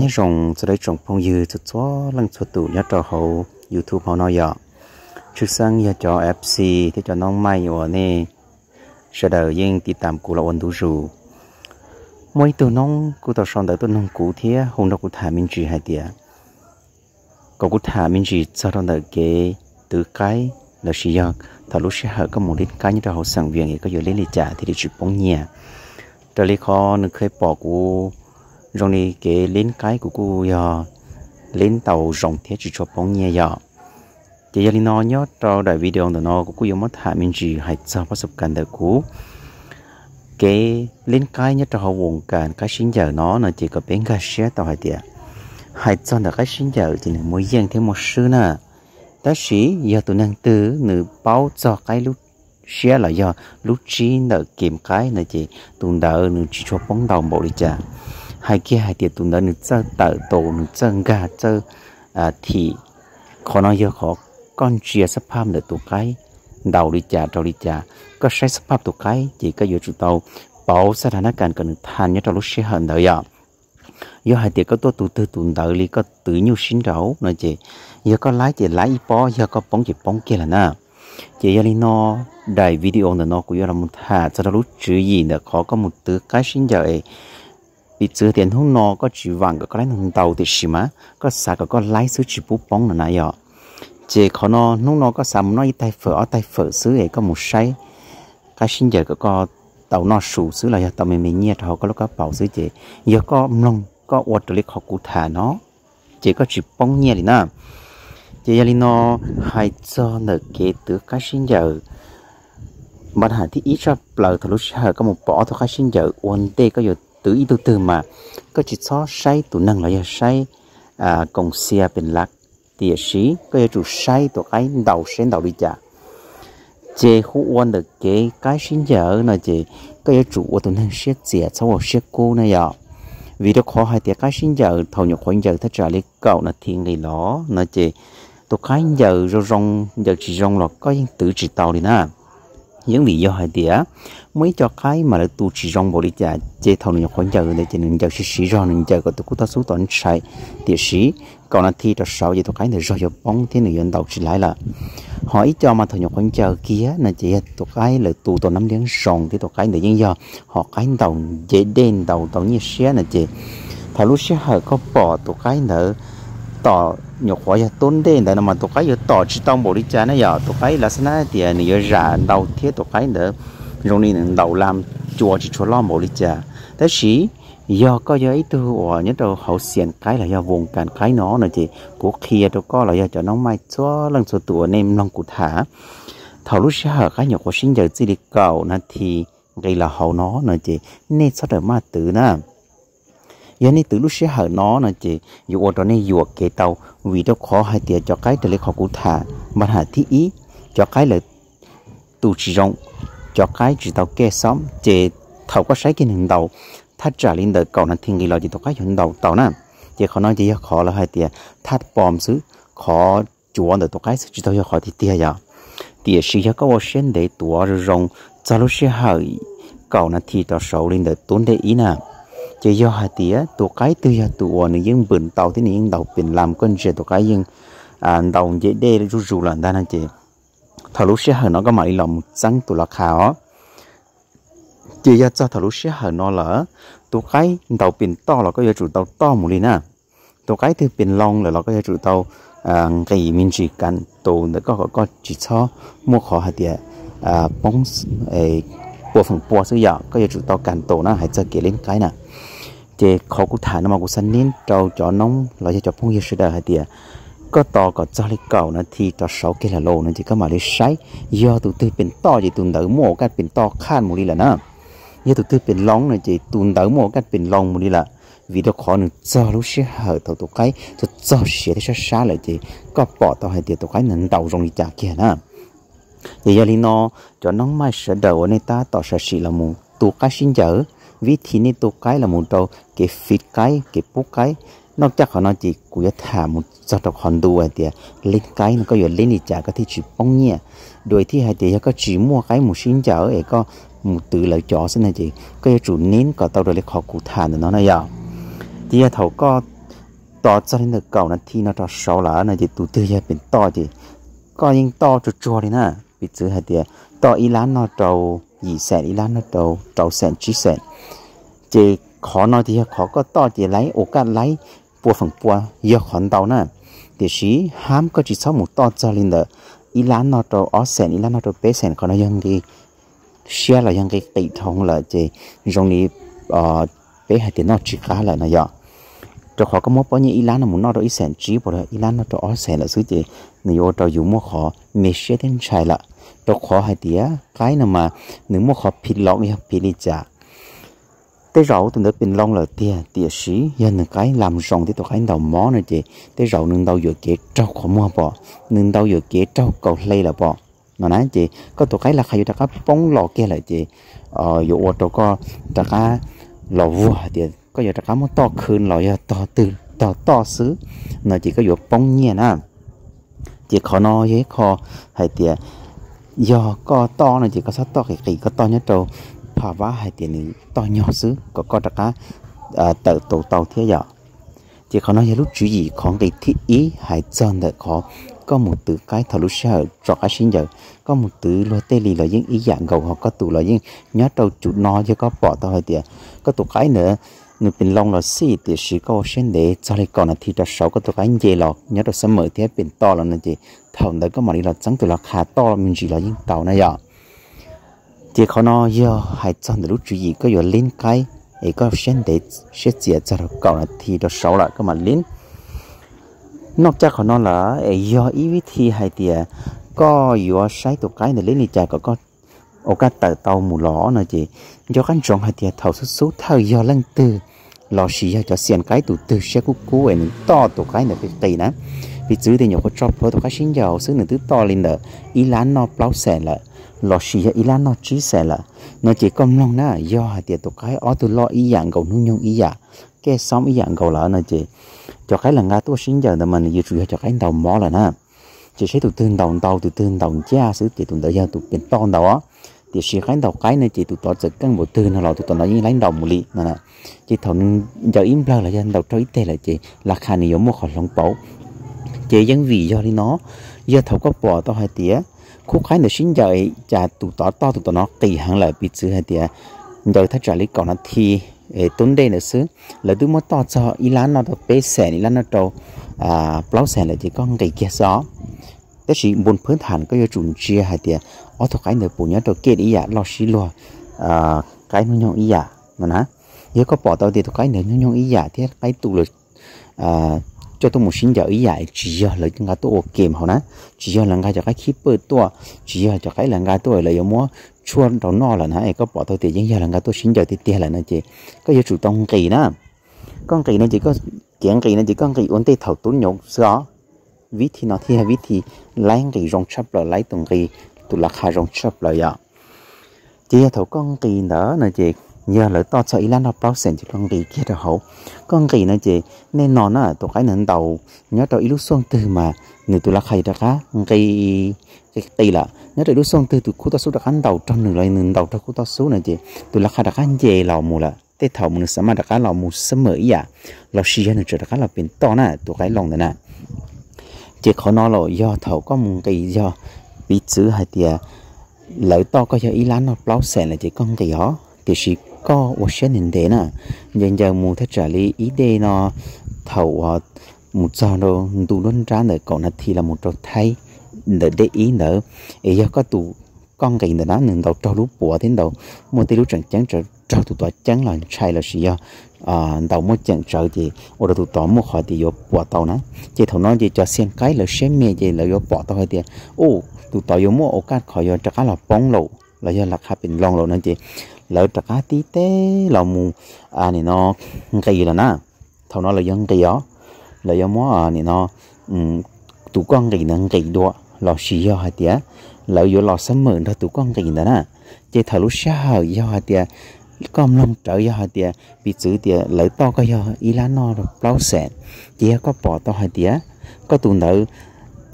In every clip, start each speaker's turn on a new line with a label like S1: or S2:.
S1: những rồng từ đây trồng phong dư từ chỗ lăng chỗ tủ nhớ trò hậu youtube họ nói giờ trước sáng giờ cho fc thì cho nông mai ở nè sẽ đầu riêng đi tạm cụ là ổn đủ rủ mỗi từ nông cụ tàu son đợi tôi nông cụ thế hôm đó cụ thả minh chỉ hai tiệt có cụ thả minh chỉ cho đó đợi cái từ cái là sử dụng thà lúc sẽ hở có một đến cái như trò hậu sẵn viện thì có giờ lấy lý trả thì để chụp bóng nhà trở lấy khó nó khơi bỏ cụ rồi này cái lên cái của cô giờ lên tàu rồng thế chỉ cho bóng nhẹ giờ thì giờ nó nhớ cho đại video đó nó của cô giờ mất hạ mình chỉ hãy cho bắt sập cần đời cũ cái lên cái nhớ cho họ vùng cản cái sinh giờ nó là chỉ có bên cái xe tàu hai tiệt hãy cho là cái sinh giờ thì nó mới giang thêm một sư nè ta sĩ giờ tụi nàng tư nữ báo cho cái lúc xe là do lúc chi nợ kiếm cái là chỉ tụi đỡ nữ chỉ cho bóng đầu bộ đi chả hai kia hai tiệt tụi nó nữ chơi tờ tổ nữ chơi gà chơi à thì khó nói giờ khó con chia sắp pham được tụi cái đầu đi chả đầu đi chả có sẽ sắp pham tụi cái chỉ có giữa tụi tàu bảo sát hana cần cần than nhất trong lúc sẽ hận đợi ạ giờ hai tiệt có tôi tụi tư tụi đợi li có tự nhu sinh rau nói chị giờ có lái chị lái bó giờ có bóng chị bóng kia là na chị giờ li no đại video nữa nó cũng yêu là một thà cho nó lúc chữ gì nữa khó có một thứ cái sinh giờ ấy bị chữ tiền không nó có chỉ vàng có cái hồng tàu thì xí mà có sao có có lái xứ chỉ bút bóng là này ạ chỉ khó nó nông nó có sao? nó ít tay phở tay phở xứ ấy có một say cái sinh giờ có có tàu nó sủ xứ là tàu mình mình nhẹ thầu có lúc có bảo xứ chỉ giờ có mông có water lịch học cụ thể nó chỉ có chỉ bóng nhẹ thì nè chỉ giờ nó hay cho nợ kế từ cái sinh giờ mà hả thì ít ra bờ thằng lúc có một bỏ thôi cái sinh giờ ổn tê có nhiều từ ít từ mà có chỉ so say tụ năng là say à công xia bên lạc thì sĩ có chủ say tụ cái đầu sen đầu đi chả chế khu quan được cái cái sinh giờ là chế có chủ của tụ năng sẽ trẻ sau sẽ cô này ạ vì đó khó hai tiệc cái sinh giờ thầu nhục khoảnh giờ thất trả lấy cậu là thiên người đó là chế tụ cái giờ rồi rong giờ chỉ rong là có những tự chỉ tàu đi nè những lý do hay tía mới cho cái mà là tu chỉ rong bộ đi chả chế thầu những khoản chờ để cho nên chờ sĩ sĩ rong những chờ có tu ta số toàn sai tía sĩ còn là thi cho sáu giờ tôi cái này rồi giờ bóng thế này dân đầu chỉ lại là hỏi cho mà thầu những khoản chờ kia là chỉ tôi cái là tu tôi nắm đến rong thì tôi cái này dân do họ cái đầu dễ đen đầu đầu như xe là chỉ thầu lúc xe hở có bỏ tôi cái nữa tỏ ยกไว้ต้นเดินแต่นมาตกไปอยู่ต่อชิดตองบริจาคนะอย่าตกไปลักษณะเดียนี่ยราเราเทียตกไปเนอะรงนี้หนึ่งเราลำจัวชิชัวล้อบริจาคแต่สียอก็ยอตัวเนี่ยเราเขาเสียนไก่เลยยาวงการไก่น้อนะจีกูเคลียตัวก็เลยยาจะน้องไม้ชัวลังสตัวเนมลองกูถาเท่ารู้เชื่อไกลยกชิ้นใหจีดีเก่านาทีไกลเราเขาน้อนะจีเนี่ยสุดอดมาตือนะ giờ này từ lúc sẽ hở nó là chị dù ở đó này dù kế tàu vì đâu khó hay tiền cho cái để lấy khó cụ thả mà hả thi ý cho cái là tụ chỉ rộng cho cái chỉ tàu kê xóm chị thầu có sấy cái hình đầu thắt trả lên đời cầu là thiên kỳ lo chỉ tàu cái hình đầu tàu nè chị khó nói chị yêu khó là hay tiền thắt bom xứ khó chúa được tàu cái chỉ tàu yêu khó thì tiền giờ tiền sĩ cho có sen để tụa rồng cho lúc sẽ hở cầu là thi tàu sầu lên đời tốn để ý nào chỉ do hạt tía tổ cái tư hạt tụ ở những những bẩn tàu thế những đầu biển làm con trẻ tổ cái nhưng à đầu dễ đê ru ru là đa năng chị thảo lúc sẽ hở nó có mà đi lòng trắng tổ là khảo chỉ do cho thảo lúc sẽ hở nó là tổ cái đầu biển to là có giờ chủ tàu to một đi nè tổ cái thứ biển long là nó có giờ chủ tàu à cái mình chỉ cần tổ nó có có chỉ cho mua khó hạt tía à bóng ấy bộ phận bộ sự giờ có giờ chủ tàu cản tổ nó hãy cho kể lên cái nào จขอกุฐานมากุสันนินเราจอน้องเราจะจับพุงยืดเสดเดียก็ต่อกับเจ้ลเก่านะที่จะเสาเกลาโลนั่นจะก็มาเลยใช้ยอตุตุเป็นต่อจะตุนเดอหม้อกันเป็นต่อข้านมูลีละนะยอตุตุเป็นลองนั่นจะตุนเดอหม้อกันเป็นลองมูลีละวิดขอหนึ่งจ้ารู้เสียเหอตัวตัวไก่จะจ้าเสียได้ช้าเลยจะก็ปอต่อให้เดียตัวไก่หนึ่งเดารงีจากแก่นะยายลีนอจอน้องไม่เสดเดอในตาต่อเสียสีละมูตัวไก่สินเจอวิธีนี้ตัวไก่ละมุนราเก็บฟิตไก่เก็บปุ๊กไก่นอกจากขานอจีกูจะถามุนจอดคอนดูไอเดียเล่นไกมันก็อยู่เล่นอีจาก็ที่จีป้องเงี้ยโดยที่ไอเดียก็จีมัวไกหมูชิ้นเจ้าเอก็มูตื่นเลยจอสินะจีก็จะจุดนิ้นก็ตดวเล็กขอกูทานเนาะนายาวที่จะเถาก็ต่อจากนี้เก่านาทีนะต่อะสาหลานะจีตัวเตี้ยเป็นต่อจีก็ยิ่งต่อจุดจวเลยนะปิดซื้อไอเดียต่ออีล้านนอเจ้า gì sẽ đi lan nó đầu đầu sẽ chỉ sẽ chỉ khó nói thì khó có to chỉ lấy ô cát lấy bùa phẳng bùa giờ khoản đầu nè thì sĩ ham có chỉ sau một to cho lên đó ý lan nó đầu ở sẽ ý lan nó đầu bé sẽ còn nó dân cái xe là dân cái tỷ thông là chỉ dùng đi ờ bé hai tiền nó chỉ khá là nó dọn cho khó có một bao nhiêu lan nó muốn nó đó ý sản trí bỏ đó ilan nó cho ở sản là sứ gì này ô cho dù mua khó mê xe đến chạy là เราขอให้เดียใกล้นะมาหนึ่งมั่วขอผิดลองอีกผิดจ่าแต่เราถึงได้เป็นลองเลยเดียเดียสียันหนึ่งไกลลำสองที่ตัวไกลดาวมอนะเจแต่เราหนึ่งดาวอยู่เกเจ้าขอมัวบ่หนึ่งดาวอยู่เกเจ้าเก่าเลยละบ่ nó nói chị có tụi cái là khai ta có bóng lò kia lại chị ờ dụ có ta có lò vua thì có dụ ta có to khơn lò giờ to từ to to xứ nó chỉ có dụ bóng nhẹ nè chị khó nói với khó hay tiền do có to này chỉ có sát to cái kỳ có to nhất trâu phá vá hai tiền này to nhỏ xứ có có đặc cá à, tự tổ tàu thế giờ chỉ có nói lúc chú gì còn cái thiết ý hai chân đợi khó có một từ cái thảo lúc sợ trọ cái sinh giờ có một từ lo tê lì là những ý dạng gầu hoặc có tụ là những nhớ trâu chủ no chứ có bỏ tao hơi tiền có tụ cái nữa nếu bình long là xì thì chỉ có xem để cho lại còn là thì cho sáu có tụi anh về lọ nhớ được sớm mở thì bình to là nên gì thằng đấy có mà đi là trắng từ là khá to mình chỉ là những tàu này ạ thì khó nó giờ hai trăm để lúc chú ý có giờ lên cái ấy có xem để sẽ chỉ cho là còn là thì cho sáu là có mà lên nó chắc khó nó là ấy giờ ý với thì hai à, thì có giờ sai tổ cái này lên thì chả có có ô cá tàu tàu mù lỏ nữa chị cho khán trọng hai tiệt à, thầu số số thầu giờ lăng từ lò xì cho xiên cái tụ từ xe cú cú ấy to tụ cái nữa cái tì nè vì chứ thì nhiều có cho phố tụ cái xin giàu xứ nữa thứ to lên nữa ý lá nó plau xẻ là lò xì cho ý lá nó chí xẻ là nó chỉ công long nè do hạt tiền tụ cái ó tụ lo ý dạng cầu nung nhung ý dạng cái xóm ý dạng cầu là nó chỉ cho cái là nga tôi xin giàu là mình dự trữ cho cái đầu mỏ là nè chỉ sẽ tụ tương đồng tàu tụ tương đồng cha xứ chỉ tụ đỡ giao tụ biển to đầu á thì sĩ lãnh đạo cái này chỉ tụt tót chỉ căng bộ từ nào là tụi tao nói lãnh đầu một lý nè nè chỉ thầu giờ im lặng là lãnh đầu cho ít tệ là chỉ là khả này giống một khỏi lòng bảo chỉ dân vì do đi nó giờ thầu có bỏ tao hai tía khu khái này xin giờ chả tụt tót to tụt tót nó kỳ hàng lại bị chữ hai tía giờ thấy trả lý còn nó thì tốn đây nữa xứ là tôi muốn to cho ý lá nó được bé sẻ ý lá nó trâu à plau sẻ là chỉ con cái kia gió แต่สิบนพื้นฐานก็จะจุนเชียหายเดียอ๋อทุกไอ้เนื้อปูเนี้ยตัวเกตอีหยาเราชิลัวอ่าไก่นุ่ยงอีหยามันนะเยอะก็ปอดตัวเดียวทุกไอ้เนื้อนุ่ยงอีหยาที่ไก่ตุลอ่าจะต้องมุ่งสิ่งเดียวอีหยาจีอ่ะเลยจังก็ตัวเกมเขานะจีอ่ะหลังก็จะไก่คิดเปิดตัวจีอ่ะจะไก่หลังก็ตัวเลยอย่ามัวชวนเรานอแล้วนะไอ้ก็ปอดตัวเดียวยังยาหลังก็ตัวสิ่งเดียวที่เตี้ยแล้วนะเจก็จะจุดตรงกีนะก้องกีนะเจก็เกียงกีนะเจก้องกีอ้วนเตี้ยเท่าตุ้นหยงเสือ thì thì nó là lấy lấy từng dạ. con khai วิธีนอที่วิธีไล่รีรองชับเราไล่ตรงรีตุลักหารองชับเราอย่าเจ้าถูกก้องรีเนอะนะเจ giờ lỡ to cho ý là nó bao sen chỉ con gì kia đó hậu con gì nó chị nên nó nó tụi cái nền đầu nhớ tao ý lúc xuân từ mà người tụi là khai đó cá cái cái tì là nhớ tụi lúc xuân từ tụi khu tao số đặc ăn đầu trong nửa lại nửa đầu trong khu tao số này chị tụi là khai đặc ăn về lò mù là tết thầu mình sẽ mà đặc ăn lò mù sớm mới vậy. À. lò xì ra nửa đặc ăn lò biển to nè tụi cái lòng này nè chỉ khó nói lộ do thầu có một cái do bị chữ hay thì à, lợi to có cho ý lá nó bao sẻ là chỉ con cái đó thì chỉ có một số nền thế nè nhưng giờ mù thế trả lý ý đề nó thầu à, một giờ đồ tụ luôn ra nữa cậu là thì là một trò thay để để ý nữa ý do có tụ con cái nữa nó nên đầu trâu lúc bùa đến đầu một tí lúc chẳng chẳng trở trâu tụt tôi chẳng là chạy là gì à đầu mỗi chẳng trở gì, ở đó tụt tôi mỗi hỏi thì có bỏ tao nè chỉ thằng nó gì cho xem cái là xem mẹ gì, là có bỏ tao hay thì ô tụt tôi yếu mỗi ô cát khỏi có chắc là bóng lộ là do là khá bình long lộ nên chỉ lỡ chắc cá tí tê là mù à này nó cái là na, thằng nó là dân cái đó là do mỗi à này nó tụt con cái nó cái đó là gì do hay thì lỡ do là sớm mượn thôi tụt con cái đó nè chỉ thằng lúc sau do hay thì còn lòng trở giờ họ tiệt bị chữ tiệt lỡ to cái giờ ý lá no rồi bao sẹn chỉ có bỏ to họ tiệt có tụ nợ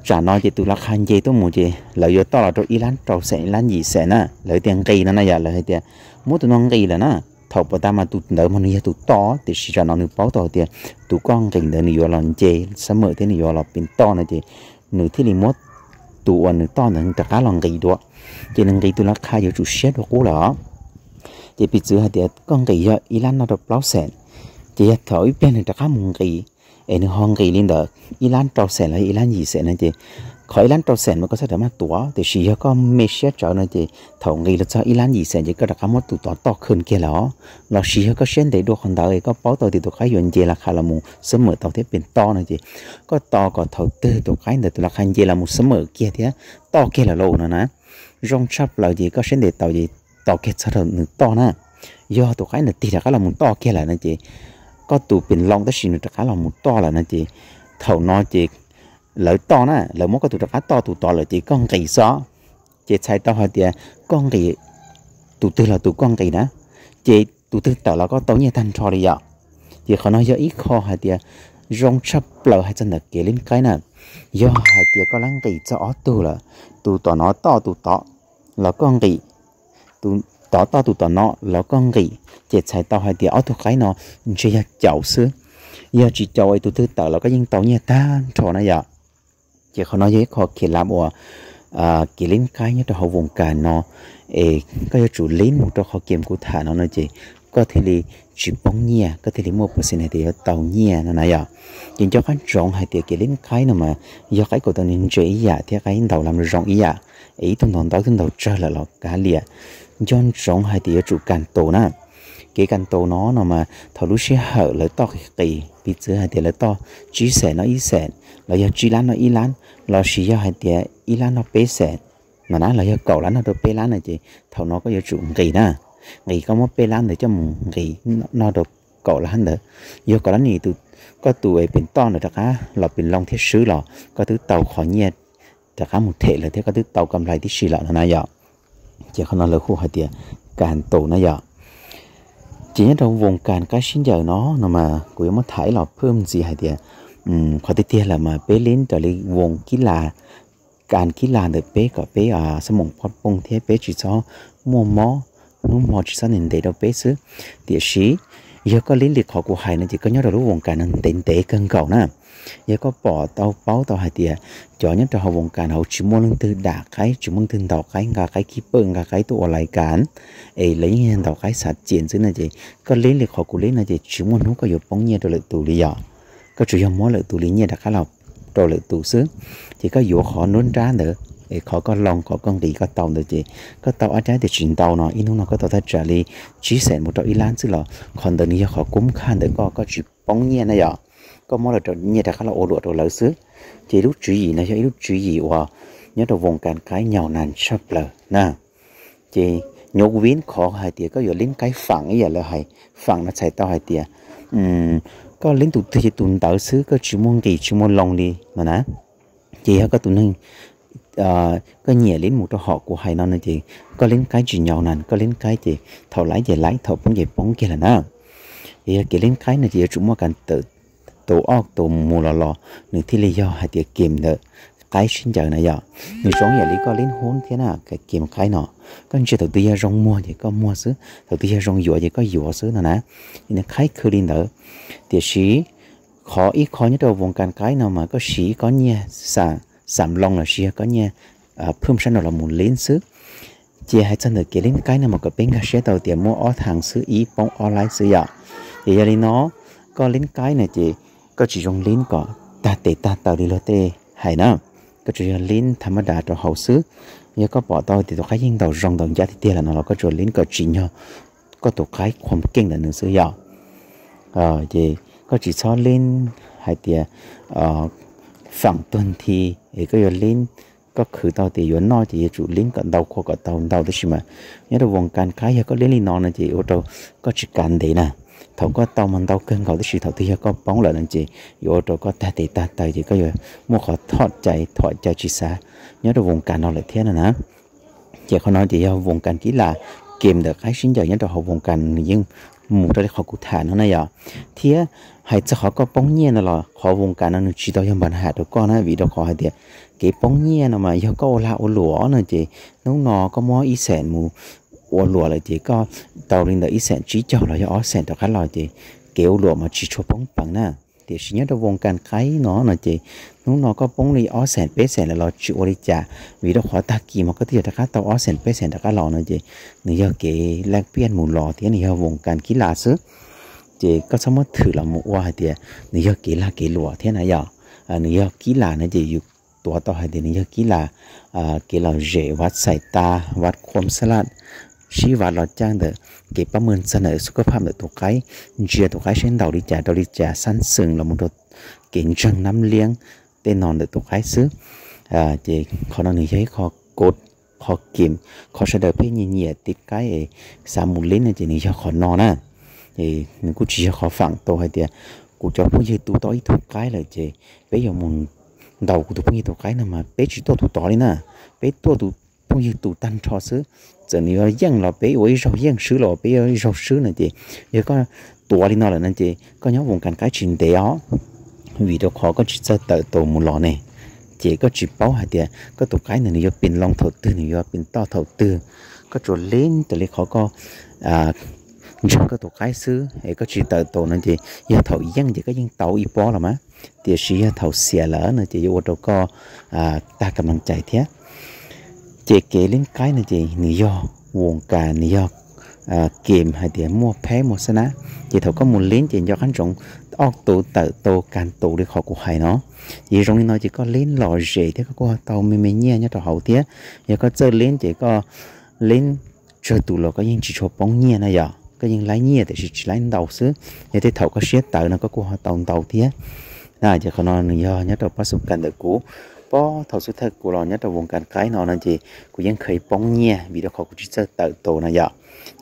S1: trả nó chỉ tụ là khăn gì tôi muốn gì lỡ giờ to là tôi ý lá trâu sẹn ý lá gì sẹn á lỡ tiền cây nó này giờ lỡ tiệt muốn tụ nó cây là nó thầu bà ta mà tụ nợ mà nó tụ to thì chỉ trả nó được bao to tiệt tụ con cảnh đời này là gì sớm mở thế này là bên to này gì nửa thế này mốt tụ anh to nữa cả lòng cây đó cho nên cây tụ là khai giờ chủ xét đó cô là chỉ bị chữ hạt tiệt con kỳ do ilan nó đọc láo sẹn chỉ hạt thổi bên này đặc mùng kỳ em hong kỳ lên đó ilan trâu sẹn là ilan gì sẹn này chị khỏi ilan trâu sẹn mà có sao để mà tua thì chỉ có mấy xe chở này chị thầu kỳ là cho ilan gì sẹn chỉ có đặc mốt tụ to, to hơn kia là là chỉ có sen để đồ con đó có báo tàu thì tụ khai dọn chị là khai là mùng sớm mở tàu thiết bên to này chị có to có thầu tư tụ khai để tụ là khai chị là mùng sớm mở kia thế to kia là lâu nữa nè rong chắp là gì có sen để tàu gì to kia sao nó to na do tụ cái là tì là cái là muốn to kia là nè chị có tụ bình long tới xin được cái là muốn to là nè chị thầu nó chị lỡ to na lỡ muốn có tụ được cái to tụ to là chị con kỳ xó chị sai to hơn tiền con kỳ tụ tư là tụ con kỳ đó chị tụ tư tao là có tối như thanh trò đi dọ chị nói do ít khó hay tiền rong chấp lỡ hay chân là kế lên cái nè do hay tiền có lăng kỳ cho ó là tụ to nó to tụ to là con kỳ tụ tao to tụ tỏ nó lỡ con nghỉ chết xài tao hay thì ở thuộc cái nó chỉ là chậu xứ giờ chỉ chậu ấy tụ thứ tao, là cái những tao nhà ta trò này giờ chỉ không nói với họ kỳ làm ủa à kỳ lên cái như trong hậu vùng cả nó ê cái chủ lên một trong họ kiếm của thả nó nói gì có thể là chỉ bóng nhẹ có thể là một percent hay thì tàu nhẹ nó này giờ nhưng cho cái rộng hay thì kỳ lên cái nào mà do cái của tao nên chơi dễ dạ thì cái đầu làm rộng ý dạ ý thông thường tao thông đầu chơi là lọ cá liệt John sống hai tía chủ cản tổ nè cái căn tổ nó nó mà thầu lúc sẽ hở lỡ to cái kỳ bị chữ hai tiền lỡ to chỉ sẻ nó ít sẻ là do chỉ lán nó ít lán là chỉ do hai tiền ít lán nó bé sẻ mà nó là do cầu lán nó đồ bé lán này chị thầu nó có do chủ kỳ nè nghỉ có một bé lán để cho mình nghỉ nó đồ cầu lán nữa do cầu lán thì tụ có tụ ấy bên to nữa đặc á là bên long thiết sứ lọ có thứ tàu khó nhiệt đặc á một thể là thế có thứ tàu cầm lại thiết sứ lọ nó nãy giờ chỉ không nói lời khu hải tiền càn tổ nó giờ chỉ nhất trong vùng càn cái sinh giờ nó nó mà của mất thải là phơm gì hải tiền um, khoa tiết là mà bé lên trở lại vùng kỹ là càn kỹ là được bé cả bé à sẽ mong phát bông thế bé chỉ cho mua mó nó mò chỉ cho nên để đâu bé xứ địa sĩ giờ có lý lịch họ của hải nó chỉ có nhớ được vùng càn nên tên tế cân cầu nè giờ có bỏ tàu báo tàu hai tiền cho nhất cho họ vùng cản họ chỉ muốn lưng từ đả cái chỉ muốn từ tàu cái ngà cái kí bưng ngà cái tụ lại cản lấy hiện tàu cái sạt chiến chứ này chị có lấy lịch họ cũng lấy này chị chỉ muốn nó có nhiều bóng nhiệt rồi lại tù lý có chủ yếu muốn lại tù lý nhiệt đã khá rồi lại tù sướng chỉ có dụ họ nôn ra nữa ấy có lòng có con có tàu được chị có tàu ở trái thì chuyển tàu nó in nó có tàu thật trả lý chỉ sẽ một trò ý lan chứ là còn đừng như khó cúng khan để có có chỉ bóng nhiên này vậy có mỗi là trở nhẹ đặc là ô lụa đồ lỡ xứ chỉ lúc chú ý là cho lúc chú ý hòa nhớ đồ vùng cản cái nhau nàn sắp lờ nè chỉ nhốt vín khó hai tía có giờ lên cái phẳng ấy là hay phẳng nó chạy tao hai tía um, có lên tụt thì tụt tạo xứ có chú muốn kỳ chú muốn lòng đi mà nè chỉ có tụi nên uh, ờ, có nhẹ lên một họ của hai non này thì có lên cái chuyện nhau nàn có lên cái thì thầu lái về lái thầu bóng về bóng kia là nè thì kể cái này thì chúng ta cần tự tổ óc tổ mù lò lò nửa thi lý do hai kiếm nữa cái sinh giờ này giờ nửa sống giờ lý có đến hôn thế nào cái kiếm cái nọ con chưa đầu tiên rong mua thì có mua xứ đầu tiên rong dùa thì có dùa xứ nè nè nên cái khơi đi nữa thì sĩ khó ít khó nhất đầu vùng cái nào mà có sĩ có nha sản giảm lòng là sĩ có nha à, phương sản là muốn lên xứ chỉ hai chân được kể đến cái nào mà có bên cái xe tàu mua ở thằng xứ ý bóng online xứ giờ thì giờ đi nó có đến cái này chị ก็ chỉ dùng lính có ta tệ ta tạo đi lo tê hay nó có chỉ dùng lính tham mà đã hậu xứ nhớ có bỏ tao thì tụi cái yên đầu rong đầu giá thì tiền là nó có chỉ lính có chỉ nhau có tụi cái không kinh là nó sử dụng ờ gì có chỉ so lính hay tiền ờ phẳng tuần thì có dùng lính có khử tàu thì yếu nó chỉ chủ lính cận đầu khoa cận tàu đầu đó chứ mà nhớ là vùng càn cái có lính lính nó là chỉ ô tô có chỉ càn đấy nè thầu có tàu mình tàu cầu khẩu sự thầu thì có bóng lợi anh chị yo rồi có ta thì ta tay thì có giờ mua khó thoát chạy thoát chạy chỉ xa nhớ được vùng cản nó lại thế này nè chị không nói thì vùng cản kỹ là kiếm được cái sinh giờ nhớ được học vùng cản nhưng một cái họ cụ thể nó này giờ thì hay cho họ có bóng nhiên là họ vùng cản nó chỉ đâu những bản hạ được con á vì đó họ hay thì cái bóng nhiên mà do có ô la ô lúa nó chị nó nó có mó ý sản mù ủa tàu linh ít trí cho cho cho ó kéo mà 我落了这个到领的一线只叫了要二线的看来的，给我落嘛只出崩崩呢。thì sinh nhất vùng càn khái nó là chị nó nó có bóng đi ó sen bé sen là lo chịu đi trả vì đó khó ta kỳ mà có thể là cá tàu ó sen bé sen là cá lò nó chị người giờ kể lan biên mù lò thế này vùng càn kí lạ sứ chị có sao mất thử là một hoa thì người giờ kể là kể lụa thế này giờ à, người giờ kí lạ nó chị dục tua tao hay thì người kí là kể là rễ vắt sải ta vắt khom salad sĩ và lọt trang được kịp bao mơn sân ở số cấp được tổ cái chia tổ cái trên đầu đi trả đầu đi trả sẵn sừng là một đột kiện trăng năm liêng tên nòn được tổ cái xứ à chị khó năng người giấy khó cột khó kiếm khó sẽ đợi phải nhìn nhẹ tít cái sa mù lên này chị này cho khó non à thì mình cũng chỉ cho khó phẳng tổ hay tiền cũng cho cũng như tu tối thuộc cái là chế, bây giờ mùng đầu của tụi cũng như tổ cái này mà bé chỉ tổ tụi tối đi nè bé tổ tụi cũng như tụi tan cho xứ giờ nếu dân là bé với dân sứ là bé với rau này thì nếu có tua đi nó là nên thì có nhóm vùng cảnh cái chuyện đấy ó vì đó khó có chỉ cho tự tổ một lọ này chỉ có chỉ bảo hạt thì có tổ cái này nếu pin long thầu tư nếu pin to thầu tư có chỗ lên từ lấy khó có à chúng có tổ cái xứ hay có chỉ tự tổ nên thì giờ thầu dân thì có dân tàu y bó là má thì sĩ thầu xẻ lỡ nên thì ô tô co à ta cầm năng chạy thế chị kể lên cái này chị nỉ do vùng cả nỉ do kiếm hay tiền mua phé mua xe ná chị thấu có một lính chị do khán trọng ốc tụ tự tụ càng tụ được họ của hay nó chị rong nó chỉ có lính lò rể thế có qua tàu mì mì nhia nhá trò hậu tía giờ có chơi lính chỉ có lính chơi tụ lò có những chỉ cho bóng nhia này giờ có những lái nhia thì chỉ lái đầu xứ giờ thế thấu có xiết tự nó có qua tàu tàu tía này chỉ có nó do nhá trò bắt sụp càn được cũ bỏ thầu sự thật của nó nhất là vùng cản cái nó là gì của dân khởi bóng nhẹ vì đó khó của chúng ta tự tổ là dọ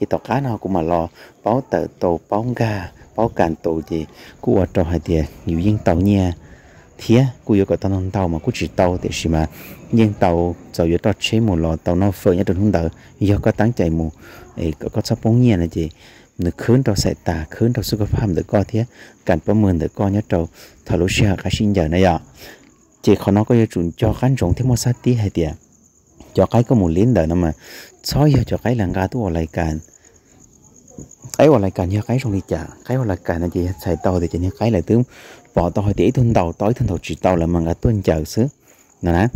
S1: thì tàu cá nó cũng mà lo báo tự tổ bóng gà báo cản tổ gì của ở trong hai tiền nhiều dân tàu nhẹ thế của yêu cầu tàu tàu mà của chỉ tàu thì gì mà nhưng tàu giờ yêu tàu chế một lò tàu nó phơi nhất là không đỡ do có tăng chạy mù ấy có sắp bóng nhẹ là gì nửa khớn trâu sạch tà khớn trâu sức khỏe được co thế cản bao mừng được co nhớ trâu thảo lúc xe cả sinh giờ này ạ chỉ khó nó có chuẩn cho khán rộng thêm một sát tí hay tiền cho cái có một liên đời nó mà soi giờ cho cái làng ga tu ở lại càn ấy ở lại càn như cái rộng đi chả cái ở lại càn là chỉ xài tàu thì chỉ như cái là tướng bỏ tàu thì thun tàu tối thun tàu chỉ tàu là mà ngã tuân chờ xứ nè nè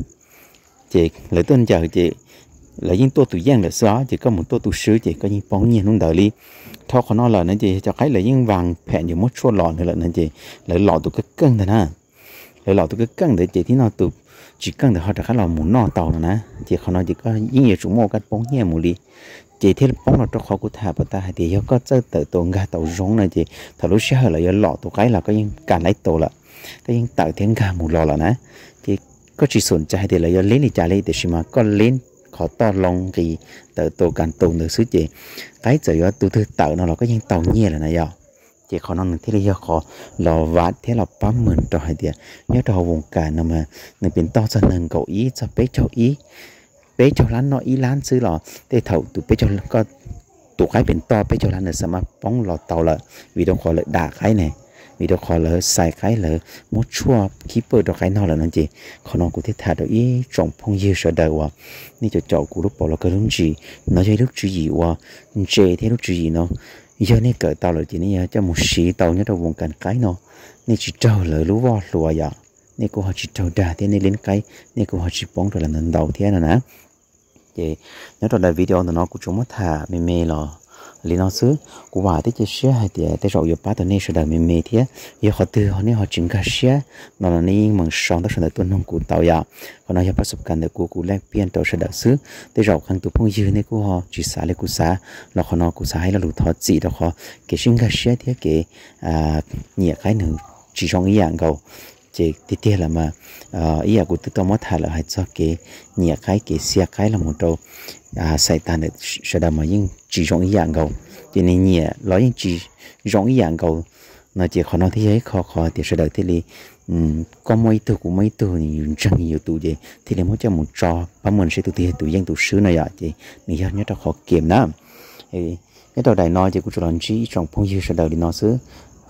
S1: chị lấy tuân chờ chị là những tôi tự giang là xóa chỉ có một tôi tự sứ chị có những bóng nhiên luôn đợi đi thôi còn nó là nên chị cho cái là những vàng phèn như một số lọ nữa là nên chị lấy lọ tụi cái cân thế nè rồi lò cái cứ để chỉ thì nó tụt chỉ căng để họ trả khá là muốn nọ tàu rồi nè chỉ họ nói chỉ có những nhiều chúng mua cái bóng nhẹ mù đi chỉ thế bóng nó trong khó của thà bà ta thì yêu có chơi tự tổ gà tàu rong này chỉ thà lúc xe là yêu lọt tụ cái là có những cả lấy tổ là cái những tạo thiên gà mù lọ là nè chỉ có chỉ sồn chạy thì là yêu lên thì chạy lên thì mà có lên họ to lòng thì tự tổ càng tổ được xứ chỉ cái giờ yêu tụi thứ tạo nó là có những tàu nhẹ là này rồi เจขอนองหนึ่งที่เรกขอราวัด ที่เราปั๊มเหมือนต่อยเดียเนี่ยเราวงการนำมาหนึ่งเป็นต่อเสนอเก้าอี้จะเป๊ะเจ้าอี้เป๊ะเจ้าร้านเนาะอี้ร้านซื้อหรอแต่เถ่าตัวเป๊ะเจ้าก็ตัวใครเป็นต่อเป๊ะเจ้าร้านเนี่ยสามารถป้องหลอดเตาละวีดีโอคอลเลยด่าใครเนี่ยวีดีโอคอลเลยใส่ใครเลยมุดชั่วคีเปอร์ดอกใครนอกเลยนั่นจีขอนองกูที่ถ่ายดอกอี้จงพงยืเสดวะนี่จะเจาะกูรูปเปล่าเราก็รุงจีนนอยใจ้รู้จีว่าเจที่รูงจีเนาะ giờ này cởi tàu là chỉ này à, cho một xí tàu nhớ đâu vùng cần cái nó này chỉ trâu lỡ lú vò lùa vậy này cô họ chỉ trâu đà thế này lên cái này cô họ chỉ bóng rồi là lần đầu thế này nè vậy, nếu rồi là video nó của chúng mất thả mê mê rồi lý nó xứ của bà thì chỉ xia hay thì tới rồi bà tôi nên sẽ đợi mình mệt thế giờ họ từ họ nên họ chỉnh cả xia nó là nên mình sáng tới sẽ đợi tuân hồng của tàu ya còn nó giờ bắt sập cần được của của lên biên tàu sẽ đợi xứ tới rồi khăn tụ phong dư này của họ chỉ xả lấy của xả nó họ nói của xả hay là lụt họ chỉ đó họ cái sinh cả xia thế cái à nhẹ cái nữa chỉ trong ý dạng cầu chỉ tí tia là mà ờ, ý là của tôi tôi mất thà là hay cho cái nhẹ cái cái xe cái là một đầu à sai ta được sẽ đầm mà những chỉ rộng ý dạng cầu cho nên nhẹ nói những chỉ rộng ý dạng cầu nó chỉ khó nói thế giới khó khó thì sẽ đợi thế thì có mấy từ cũng mấy từ thì chẳng nhiều tụ gì thì là muốn cho một trò và mình sẽ tụ tiền tụ dân tụ sứ này vậy thì mình nhớ nhớ cho khó kiếm lắm thì cái đầu đại nói thì cũng chủ lần chỉ trong phong dư sẽ đợi đi nói xứ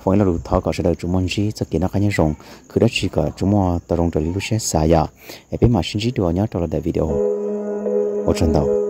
S1: phong là đủ thọ có sẽ đợi chúng mình chỉ cho kiến nó khá nhớ rộng cứ đó chỉ có chúng mình tập trung cho lưu lúc sẽ xả giờ để biết mà xin chỉ được nhớ trong là đại video một trận đầu